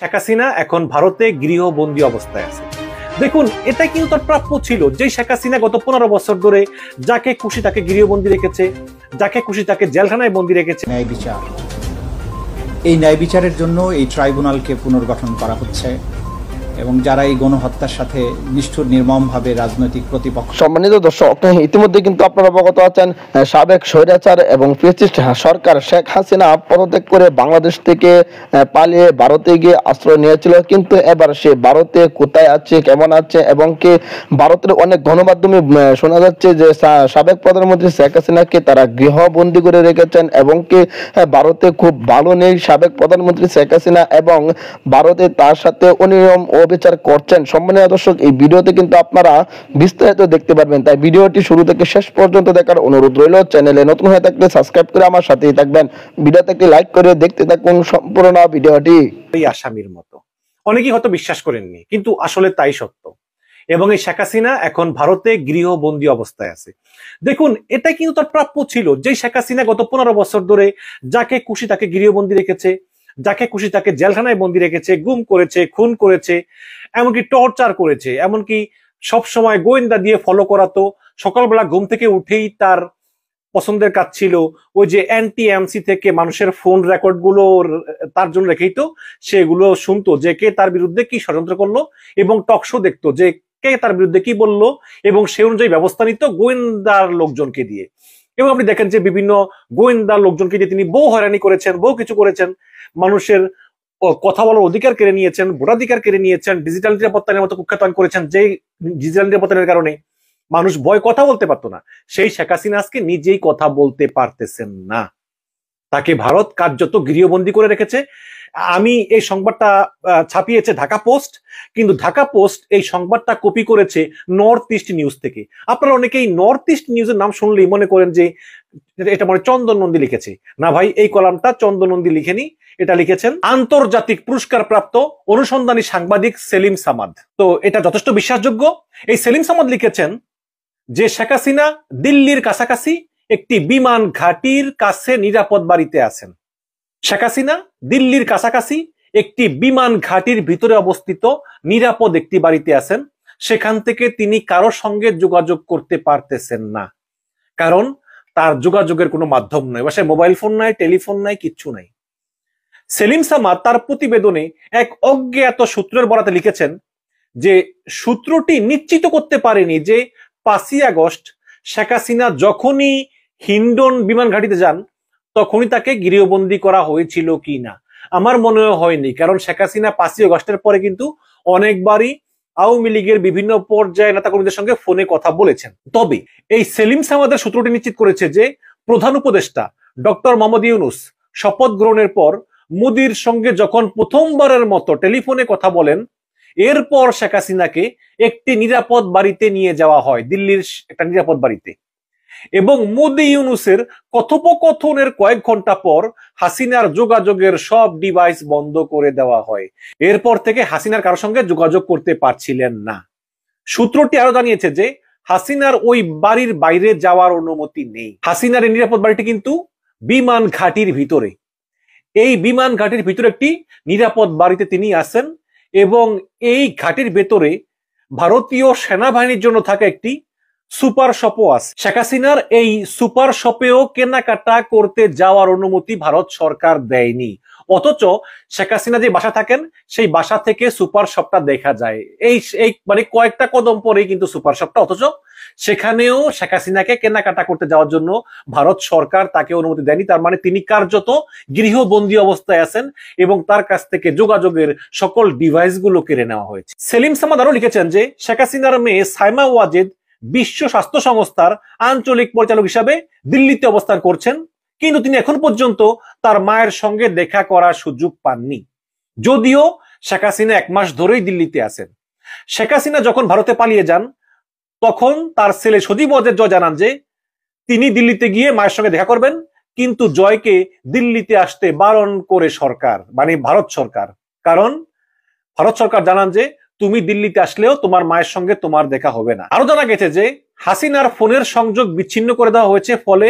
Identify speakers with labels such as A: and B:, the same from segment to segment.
A: শেখ হাসিনা এখন ভারতে গৃহবন্দী অবস্থায় আছে দেখুন এটা কিন্তু তার প্রাপ্য ছিল যে শেখ হাসিনা গত পনেরো বছর ধরে যাকে খুশি তাকে গৃহবন্দী রেখেছে যাকে খুশি তাকে জেলখানায় বন্দী রেখেছে ন্যায় বিচার
B: এই ন্যায় বিচারের জন্য এই ট্রাইব্যুনালকে পুনর্গঠন করা হচ্ছে এবং যারা এই গণহত্যার সাথে নিষ্ঠুর নির্মমভাবে রাজনৈতিক
C: প্রতিপক্ষ সম্মানিত দর্শক ইতিমধ্যে কিন্তু আপনারা অবগত আছেন সাবেক স্বৈরাচার এবং ফেসিস্ট সরকার শেখ হাসিনা পদত্যাগ করে বাংলাদেশ থেকে পালিয়ে ভারতে গিয়ে আশ্রয় নিয়েছিল কিন্তু এবার সে ভারতে কোথায় আছে কেমন আছে এবং কি ভারতের অনেক গণমাধ্যমে শোনা যাচ্ছে যে সাবেক প্রধানমন্ত্রী শেখ হাসিনাকে তারা গৃহবন্দী করে রেখেছেন এবং কি ভারতে খুব ভালো নেই সাবেক প্রধানমন্ত্রী শেখ হাসিনা এবং ভারতে তার সাথে অনিয়ম ও অবিচার করছেন সম্মানীয় দর্শক এই ভিডিওতে কিন্তু আপনারা বিস্তারিত দেখতে পারবেন তাই ভিডিওটি শুরু থেকে শেষ পর্যন্ত দেখার অনুরোধ রইল চ্যানেলে নতুন হয়ে থাকলে সাবস্ক্রাইব করে আমার সাথেই থাকবেন ভিডিওতে একটি লাইক করে দেখতে থাকুন সম্পূর্ণ ভিডিওটি এই আসামির মতো
A: অনেকেই হয়তো বিশ্বাস করেননি কিন্তু আসলে তাই সত্য এবং এই শেখ হাসিনা এখন ভারতে গৃহবন্দী অবস্থায় আছে দেখুন এটা কিন্তু তার প্রাপ্য ছিল যে শেখ হাসিনা গত পনেরো বছর ধরে যাকে খুশি তাকে গৃহবন্দী রেখেছে যাকে খুশি তাকে জেলখানায় বন্দি রেখেছে গুম করেছে খুন করেছে এমনকি টর্চার করেছে এমনকি সবসময় গোয়েন্দা দিয়ে ফলো করাতো সকালবেলা ঘুম থেকে উঠেই তার পছন্দের কাজ ছিল ওই যে অ্যান্টি এমসি থেকে মানুষের ফোন রেকর্ড গুলো তার জন্য রেখেই তো সেগুলো শুনতো যে কে তার বিরুদ্ধে কি ষড়যন্ত্র করলো এবং টকশো দেখতো যে কে তার বিরুদ্ধে কি বলল এবং সে অনুযায়ী ব্যবস্থা নিত গোয়েন্দার লোকজনকে দিয়ে এবং আপনি দেখেন যে বিভিন্ন গোয়েন্দা লোকজনকে যে তিনি বহু হয়রানি করেছেন বহু কিছু করেছেন মানুষের কথা বলার অধিকার কেড়ে নিয়েছেন ভোটাধিকার কেড়ে নিয়েছেন ডিজিটাল নিয়ে মতো কুখ্যাতন করেছেন যে ডিজিটাল নিরাপত্তার কারণে মানুষ ভয় কথা বলতে পারতো না সেই শেখ হাসিনা আজকে নিজেই কথা বলতে পারতেছেন না তাকে ভারত কার্যত গৃহবন্দী করে রেখেছে আমি এই সংবাদটা ছাপিয়েছে ঢাকা পোস্ট কিন্তু ঢাকা পোস্ট এই সংবাদটা কপি করেছে নর্থ ইস্ট নিউজ থেকে আপনারা অনেকেই নর্থ ইস্ট নিউজের নাম শুনলেই মনে করেন যে এটা মনে চন্দন নন্দী লিখেছে না ভাই এই কলামটা চন্দন নন্দী লিখেনি এটা লিখেছেন আন্তর্জাতিক পুরস্কার প্রাপ্ত অনুসন্ধানী সাংবাদিক সেলিম সামাদ তো এটা যথেষ্ট বিশ্বাসযোগ্য এই সেলিম সামাদ লিখেছেন যে শেখ হাসিনা দিল্লির কাছাকাছি একটি বিমান ঘাটির কাছে নিরাপদ বাড়িতে আছেন শেখ হাসিনা দিল্লির কাছাকাছি একটি বিমান ঘাটির ভিতরে অবস্থিত নিরাপদ একটি বাড়িতে আছেন সেখান থেকে তিনি কারো সঙ্গে যোগাযোগ করতে পারতেছেন না কারণ তার যোগাযোগের কোনো মাধ্যম নয় বা সে মোবাইল ফোন নাই টেলিফোন নাই কিচ্ছু নাই সেলিম সামা তার প্রতিবেদনে এক অজ্ঞাত সূত্রের বরাতে লিখেছেন যে সূত্রটি নিশ্চিত করতে পারেনি যে পাঁচই আগস্ট শেখ হাসিনা যখনই হিন্ডন বিমান ঘাটিতে যান তখনই তাকে গৃহবন্দী করা হয়েছিল কি না আমার মনে হয়নি কারণ শেখ হাসিনা পাঁচই অগস্টের পরে কিন্তু অনেকবারই আওয়ামী লীগের বিভিন্ন পর্যায়ে নেতাকর্মীদের সঙ্গে ফোনে কথা বলেছেন তবে এই সেলিম সামাদের সূত্রটি নিশ্চিত করেছে যে প্রধান উপদেষ্টা ডক্টর মোহাম্মদ ইউনুস শপথ গ্রহণের পর মোদির সঙ্গে যখন প্রথমবারের মতো টেলিফোনে কথা বলেন এরপর শেখ হাসিনাকে একটি নিরাপদ বাড়িতে নিয়ে যাওয়া হয় দিল্লির একটা নিরাপদ বাড়িতে এবং মোদি ইউনুসের কথোপকথনের কয়েক ঘন্টা পর হাসিনার যোগাযোগের সব ডিভাইস বন্ধ করে দেওয়া হয় এরপর থেকে হাসিনার কারোর সঙ্গে যোগাযোগ করতে পারছিলেন না সূত্রটি আরো জানিয়েছে যে হাসিনার ওই বাড়ির বাইরে যাওয়ার অনুমতি নেই হাসিনার এই নিরাপদ বাড়িটি কিন্তু বিমান ঘাটির ভিতরে এই বিমান ঘাটির ভিতরে একটি নিরাপদ বাড়িতে তিনি আসেন এবং এই ঘাটির ভেতরে ভারতীয় সেনাবাহিনীর জন্য থাকা একটি সুপার শপও আছে শেখ হাসিনার এই সুপার শপেও কেনাকাটা করতে যাওয়ার অনুমতি ভারত সরকার দেয়নি অথচ শেখ হাসিনা যে বাসা থাকেন সেই বাসা থেকে সুপার শপটা দেখা যায় এই এই মানে কয়েকটা কদম পরেই কিন্তু সুপার শপটা অথচ সেখানেও শেখ হাসিনাকে কেনাকাটা করতে যাওয়ার জন্য ভারত সরকার তাকে অনুমতি দেয়নি তার মানে তিনি কার্যত গৃহবন্দী অবস্থায় আছেন এবং তার কাছ থেকে যোগাযোগের সকল ডিভাইসগুলো কেড়ে নেওয়া হয়েছে সেলিম সামাদ আরও লিখেছেন যে শেখ হাসিনার মেয়ে সাইমা ওয়াজেদ বিশ্ব স্বাস্থ্য সংস্থার আঞ্চলিক পরিচালক হিসাবে দিল্লিতে অবস্থান করছেন কিন্তু তিনি এখন পর্যন্ত তার মায়ের সঙ্গে দেখা করার সুযোগ পাননি যদিও শেখ হাসিনা এক মাস ধরেই দিল্লিতে আছেন শেখ হাসিনা যখন ভারতে পালিয়ে যান তখন তার ছেলে সজীব অজয় জয় জানান যে তিনি দিল্লিতে গিয়ে মায়ের সঙ্গে দেখা করবেন কিন্তু জয়কে দিল্লিতে আসতে বারণ করে সরকার মানে ভারত সরকার কারণ ভারত সরকার জানান যে তুমি দিল্লিতে আসলেও তোমার মায়ের সঙ্গে তোমার দেখা হবে না আরো জানা গেছে যে হাসিনার ফোনের সংযোগ বিচ্ছিন্ন করে দেওয়া হয়েছে ফলে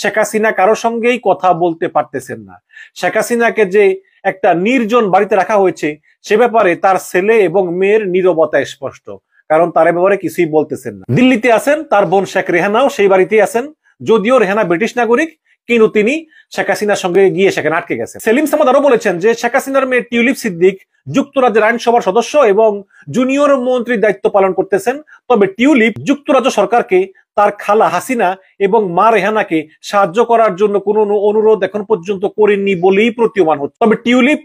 A: শেখ হাসিনা কারোর সঙ্গেই কথা বলতে পারতেছেন না শেখ হাসিনাকে যে একটা নির্জন বাড়িতে রাখা হয়েছে সে ব্যাপারে তার ছেলে এবং মেয়ের নিরবতা স্পষ্ট কারণ তার ব্যাপারে কিছুই বলতেছেন না দিল্লিতে আছেন তার বোন শেখ রেহানাও সেই বাড়িতেই আছেন যদিও রেহানা ব্রিটিশ নাগরিক কিন্তু তিনি শেখ হাসিনার সঙ্গে গিয়ে সেখানে আটকে গেছে সেলিম সামাদ আরো বলেছেন যে শেখ হাসিনার মেয়ে টিউলিপ সিদ্দিক যুক্তরাজ্যের আইনসভার সদস্য এবং জুনিয়র মন্ত্রীর দায়িত্ব পালন করতেছেন তবে টিউলিপ যুক্তরাজ্য সরকারকে তার খালা হাসিনা এবং মা রেহানাকে সাহায্য করার জন্য কোন অনুরোধ এখন পর্যন্ত করেননি বলেই প্রতীয়মান হচ্ছে তবে টিউলিপ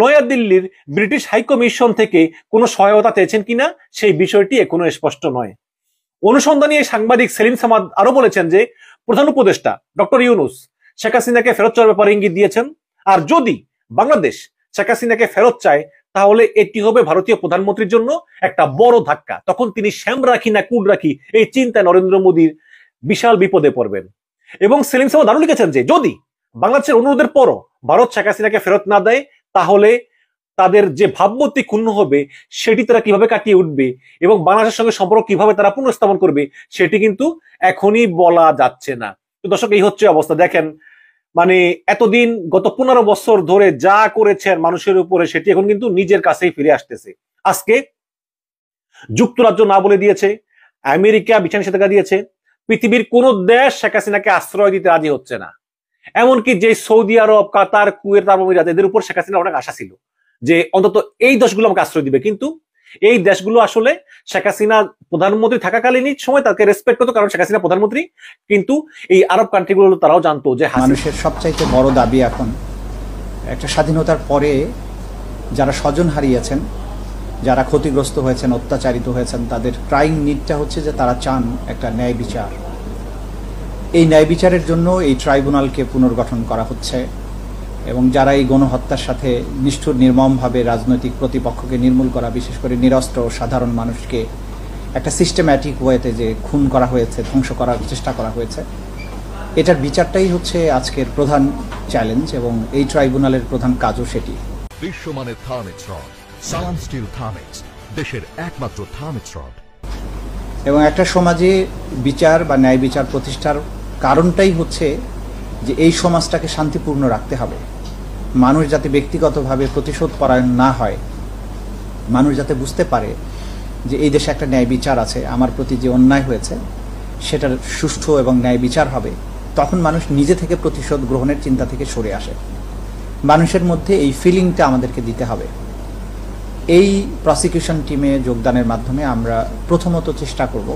A: নয়াদিল্লির ব্রিটিশ হাইকমিশন থেকে কোনো সহায়তা চেয়েছেন কিনা সেই বিষয়টি এখনো স্পষ্ট নয় অনুসন্ধানী সাংবাদিক সেলিম সামাদ আরো বলেছেন যে প্রধান উপদেষ্টা ডক্টর ইউনুস শেখ হাসিনাকে ফেরত চাওয়ার ব্যাপারে ইঙ্গিত দিয়েছেন আর যদি বাংলাদেশ শেখ হাসিনাকে ফেরত চায় তাহলে এটি হবে ভারতীয় প্রধানমন্ত্রীর জন্য একটা বড় ধাক্কা তখন তিনি শ্যাম রাখি না কুড় রাখি এই চিন্তায় নরেন্দ্র মোদীর বিশাল বিপদে পড়বেন এবং সেলিম সাহেব দারুণ লিখেছেন যে যদি বাংলাদেশের অনুরোধের পরও ভারত শেখ হাসিনাকে ফেরত না দেয় তাহলে তাদের যে ভাবমূর্তি ক্ষুণ্ণ হবে সেটি তারা কিভাবে কাটিয়ে উঠবে এবং বাংলাদেশের সঙ্গে সম্পর্ক কিভাবে তারা পুনঃস্থাপন করবে সেটি কিন্তু এখনই বলা যাচ্ছে না তো দর্শক এই হচ্ছে অবস্থা দেখেন মানে এতদিন গত পনেরো বছর ধরে যা করেছেন মানুষের উপরে সেটি এখন কিন্তু নিজের কাছেই ফিরে আসতেছে আজকে যুক্তরাজ্য না বলে দিয়েছে আমেরিকা বিছানি সাথে দিয়েছে পৃথিবীর কোন দেশ শেখ হাসিনাকে আশ্রয় দিতে রাজি হচ্ছে না এমনকি যে সৌদি আরব কাতার কুয়েত আরব এদের উপর শেখ হাসিনার অনেক আশা ছিল যে অন্তত এই দেশগুলো আমাকে আশ্রয় দিবে কিন্তু এই দেশগুলো আসলে শেখ হাসিনা প্রধানমন্ত্রী থাকাকালীনই সময় তাকে রেসপেক্ট করতো কারণ শেখ হাসিনা প্রধানমন্ত্রী কিন্তু এই আরব কান্ট্রিগুলো তারাও জানতো যে মানুষের সবচাইতে বড় দাবি এখন একটা স্বাধীনতার পরে যারা স্বজন
B: হারিয়েছেন যারা ক্ষতিগ্রস্ত হয়েছেন অত্যাচারিত হয়েছেন তাদের ক্রাইম নিডটা হচ্ছে যে তারা চান একটা ন্যায় বিচার এই ন্যায় বিচারের জন্য এই ট্রাইব্যুনালকে পুনর্গঠন করা হচ্ছে এবং যারা এই গণহত্যার সাথে নিষ্ঠুর নির্মমভাবে রাজনৈতিক প্রতিপক্ষকে নির্মূল করা বিশেষ করে নিরস্ত্র সাধারণ মানুষকে একটা সিস্টেম্যাটিক ওয়েতে যে খুন করা হয়েছে ধ্বংস করার চেষ্টা করা হয়েছে এটার বিচারটাই হচ্ছে আজকের প্রধান চ্যালেঞ্জ এবং এই ট্রাইব্যুনালের প্রধান কাজও সেটি দেশের একমাত্র এবং একটা সমাজে বিচার বা ন্যায় বিচার প্রতিষ্ঠার কারণটাই হচ্ছে যে এই সমাজটাকে শান্তিপূর্ণ রাখতে হবে মানুষ যাতে ব্যক্তিগতভাবে প্রতিশোধ পরায়ণ না হয় মানুষ যাতে বুঝতে পারে যে এই দেশে একটা ন্যায় বিচার আছে আমার প্রতি যে অন্যায় হয়েছে সেটার সুষ্ঠু এবং ন্যায় বিচার হবে তখন মানুষ নিজে থেকে প্রতিশোধ গ্রহণের চিন্তা থেকে সরে আসে মানুষের মধ্যে এই ফিলিংটা আমাদেরকে দিতে হবে এই প্রসিকিউশন টিমে যোগদানের মাধ্যমে আমরা প্রথমত চেষ্টা করব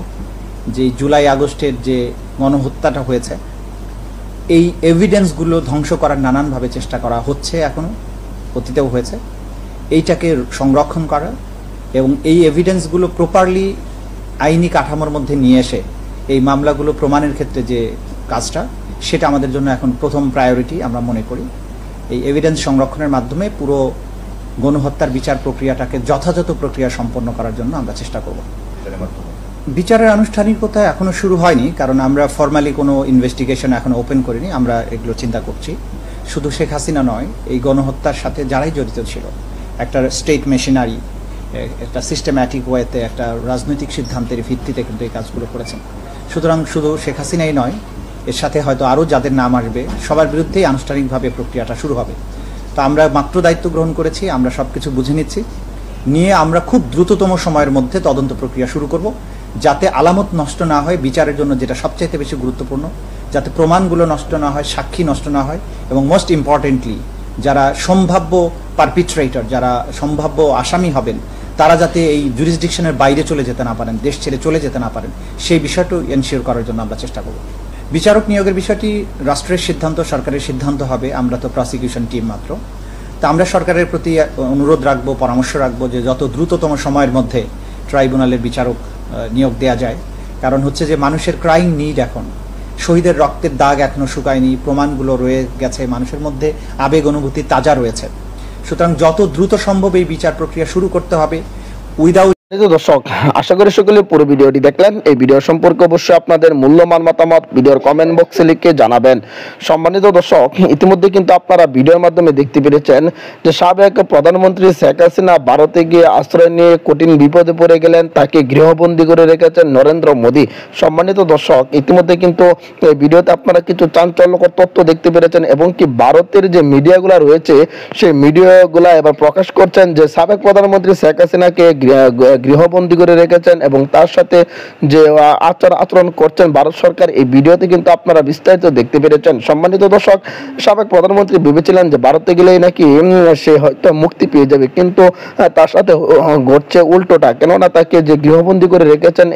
B: যে জুলাই আগস্টের যে গণহত্যাটা হয়েছে এই এভিডেন্সগুলো ধ্বংস করার নানানভাবে চেষ্টা করা হচ্ছে এখনও অতীতেও হয়েছে এইটাকে সংরক্ষণ করা এবং এই এভিডেন্সগুলো প্রপারলি আইনি কাঠামোর মধ্যে নিয়ে এসে এই মামলাগুলো প্রমাণের ক্ষেত্রে যে কাজটা সেটা আমাদের জন্য এখন প্রথম প্রায়োরিটি আমরা মনে করি এই এভিডেন্স সংরক্ষণের মাধ্যমে পুরো গণহত্যার বিচার প্রক্রিয়াটাকে যথাযথ প্রক্রিয়া সম্পন্ন করার জন্য আমরা চেষ্টা করব বিচারের আনুষ্ঠানিকতা এখনো শুরু হয়নি কারণ আমরা ফর্মালি কোনো ইনভেস্টিগেশন এখনো ওপেন করিনি আমরা এগুলো চিন্তা করছি শুধু শেখ হাসিনা নয় এই গণহত্যার সাথে যারাই জড়িত ছিল একটা স্টেট মেশিনারি একটা সিস্টেম্যাটিক ওয়েতে একটা রাজনৈতিক সিদ্ধান্তের ভিত্তিতে কিন্তু এই কাজগুলো করেছেন সুতরাং শুধু শেখ হাসিনাই নয় এর সাথে হয়তো আরও যাদের নাম আসবে সবার বিরুদ্ধেই আনুষ্ঠানিকভাবে প্রক্রিয়াটা শুরু হবে তো আমরা মাত্র দায়িত্ব গ্রহণ করেছি আমরা সব কিছু বুঝে নিচ্ছি নিয়ে আমরা খুব দ্রুততম সময়ের মধ্যে তদন্ত প্রক্রিয়া শুরু করব যাতে আলামত নষ্ট না হয় বিচারের জন্য যেটা সবচাইতে বেশি গুরুত্বপূর্ণ যাতে প্রমাণগুলো নষ্ট না হয় সাক্ষী নষ্ট না হয় এবং মোস্ট ইম্পর্টেন্টলি যারা সম্ভাব্য পারপিট্রেটর যারা সম্ভাব্য আসামি হবেন তারা যাতে এই জুরিসডিকশনের বাইরে চলে যেতে না পারেন দেশ ছেড়ে চলে যেতে না পারেন সেই বিষয়টিও এনশিওর করার জন্য আমরা চেষ্টা করব বিচারক নিয়োগের বিষয়টি রাষ্ট্রের সিদ্ধান্ত সরকারের সিদ্ধান্ত হবে আমরা তো প্রসিকিউশন টিম মাত্র তা আমরা সরকারের প্রতি অনুরোধ রাখবো পরামর্শ রাখবো যে যত দ্রুততম সময়ের মধ্যে ট্রাইব্যুনালের বিচারক নিয়োগ দেয়া যায় কারণ হচ্ছে যে মানুষের ক্রাইং নিড এখন শহীদের রক্তের দাগ এখনও শুকায়নি প্রমাণগুলো রয়ে গেছে মানুষের মধ্যে আবেগ অনুভূতি তাজা রয়েছে সুতরাং যত দ্রুত সম্ভব এই বিচার প্রক্রিয়া শুরু করতে হবে
C: উইদাউট দর্শক আশা করি সকলে পুরো ভিডিওটি দেখলেন এই ভিডিও সম্পর্কে অবশ্যই আপনাদের মূল্যমান মতামত ভিডিওর কমেন্ট বক্সে লিখে জানাবেন সম্মানিত দর্শক ইতিমধ্যে কিন্তু আপনারা ভিডিওর মাধ্যমে দেখতে পেরেছেন যে সাবেক প্রধানমন্ত্রী শেখ হাসিনা ভারতে গিয়ে আশ্রয় নিয়ে কঠিন বিপদে পড়ে গেলেন তাকে গৃহবন্দী করে রেখেছেন নরেন্দ্র মোদী সম্মানিত দর্শক ইতিমধ্যে কিন্তু এই ভিডিওতে আপনারা কিছু চাঞ্চল্যকর তথ্য দেখতে পেরেছেন এবং কি ভারতের যে মিডিয়াগুলা রয়েছে সেই মিডিয়াগুলা এবার প্রকাশ করছেন যে সাবেক প্রধানমন্ত্রী শেখ হাসিনাকে গৃহবন্দী করে রেখেছেন এবং তার সাথে যে আচার আচরণ করছেন ভারত সরকার এই ভিডিওতে কিন্তু আপনারা বিস্তারিত দেখতে পেরেছেন সম্মানিত দর্শক সাবেক প্রধানমন্ত্রী ভেবেছিলেন যে ভারতে গেলেই নাকি সে হয়তো মুক্তি পেয়ে যাবে কিন্তু তার সাথে ঘটছে উল্টোটা কেননা তাকে যে গৃহবন্দী করে রেখেছেন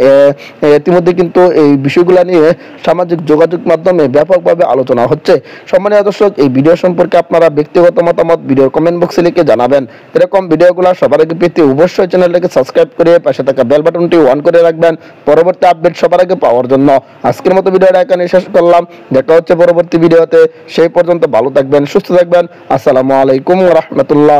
C: ইতিমধ্যে কিন্তু এই বিষয়গুলো নিয়ে সামাজিক যোগাযোগ মাধ্যমে ব্যাপকভাবে আলোচনা হচ্ছে সম্মানীয় দর্শক এই ভিডিও সম্পর্কে আপনারা ব্যক্তিগত মতামত ভিডিও কমেন্ট বক্সে লিখে জানাবেন এরকম ভিডিওগুলো সবার আগে পেতে অবশ্যই চ্যানেলটাকে সাবস্ক্রাইব সাবস্ক্রাইব করে পাশে থাকা বেল বাটনটি অন করে রাখবেন পরবর্তী আপডেট সবার আগে পাওয়ার জন্য আজকের মতো ভিডিওটা এখানে শেষ করলাম দেখা হচ্ছে পরবর্তী ভিডিওতে সেই পর্যন্ত ভালো থাকবেন সুস্থ থাকবেন আসসালামু আলাইকুম রহমতুল্লাহ